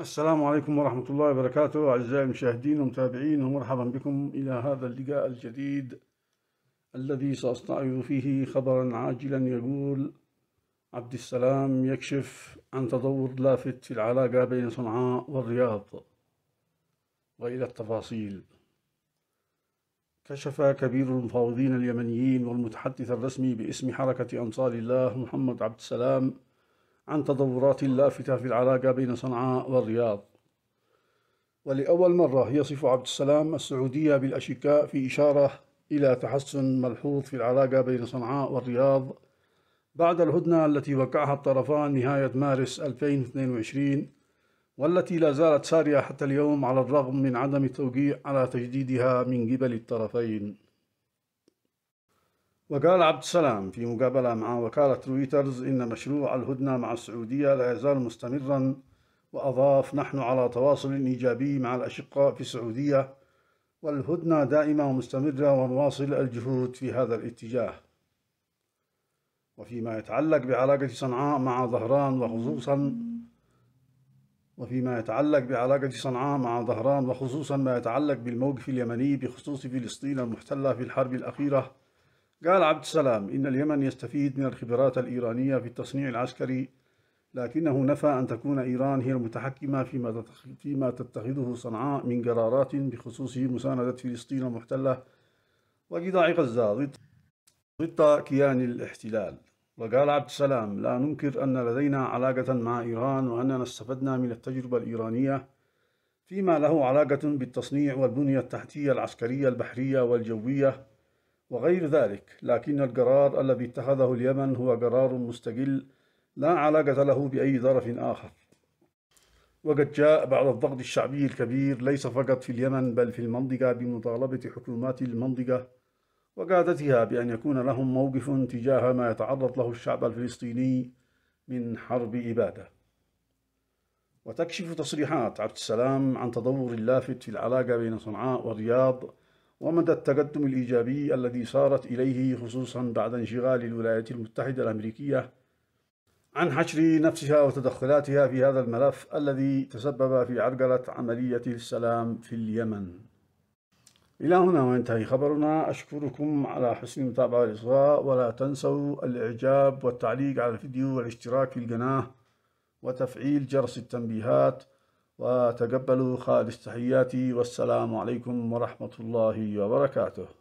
السلام عليكم ورحمة الله وبركاته أعزائي المشاهدين ومتابعين ومرحبا بكم إلى هذا اللقاء الجديد الذي سأستعرض فيه خبرا عاجلا يقول عبد السلام يكشف عن تطور لافت في العلاقة بين صنعاء والرياض وإلى التفاصيل كشف كبير المفاوضين اليمنيين والمتحدث الرسمي باسم حركة أنصار الله محمد عبد السلام عن تطورات لافتة في العلاقة بين صنعاء والرياض ولأول مرة يصف عبد السلام السعودية بالأشكاء في إشارة إلى تحسن ملحوظ في العلاقة بين صنعاء والرياض بعد الهدنة التي وقعها الطرفان نهاية مارس 2022 والتي لا زالت سارية حتى اليوم على الرغم من عدم التوقيع على تجديدها من قبل الطرفين وقال عبد السلام في مقابلة مع وكالة رويترز إن مشروع الهدنة مع السعودية لا يزال مستمرا وأضاف نحن على تواصل إيجابي مع الأشقاء في السعودية والهدنة دائمة ومستمرة ونواصل الجهود في هذا الاتجاه وفيما يتعلق بعلاقة صنعاء مع ظهران وخصوصا وفيما يتعلق بعلاقة صنعاء مع ظهران وخصوصا ما يتعلق بالموقف اليمني بخصوص فلسطين المحتلة في الحرب الأخيرة قال عبد السلام إن اليمن يستفيد من الخبرات الإيرانية في التصنيع العسكري لكنه نفى أن تكون إيران هي المتحكمة فيما تتخذه صنعاء من قرارات بخصوص مساندة فلسطين المحتلة وقطاع غزة ضد كيان الاحتلال وقال عبد السلام لا ننكر أن لدينا علاقة مع إيران وأننا استفدنا من التجربة الإيرانية فيما له علاقة بالتصنيع والبنية التحتية العسكرية البحرية والجوية وغير ذلك لكن القرار الذي اتخذه اليمن هو قرار مستقل لا علاقة له بأي ظرف آخر وقد جاء بعد الضغط الشعبي الكبير ليس فقط في اليمن بل في المنطقة بمطالبة حكومات المنطقة وقادتها بأن يكون لهم موقف تجاه ما يتعرض له الشعب الفلسطيني من حرب إبادة وتكشف تصريحات عبد السلام عن تطور اللافت في العلاقة بين صنعاء والرياض ومدى التقدم الإيجابي الذي صارت إليه خصوصا بعد انشغال الولايات المتحدة الأمريكية عن حشر نفسها وتدخلاتها في هذا الملف الذي تسبب في عرقلة عملية السلام في اليمن إلى هنا وينتهي خبرنا أشكركم على حسن المتابعة والإصغاء ولا تنسوا الإعجاب والتعليق على الفيديو والاشتراك في القناة وتفعيل جرس التنبيهات وتقبلوا خالص تحياتي والسلام عليكم ورحمة الله وبركاته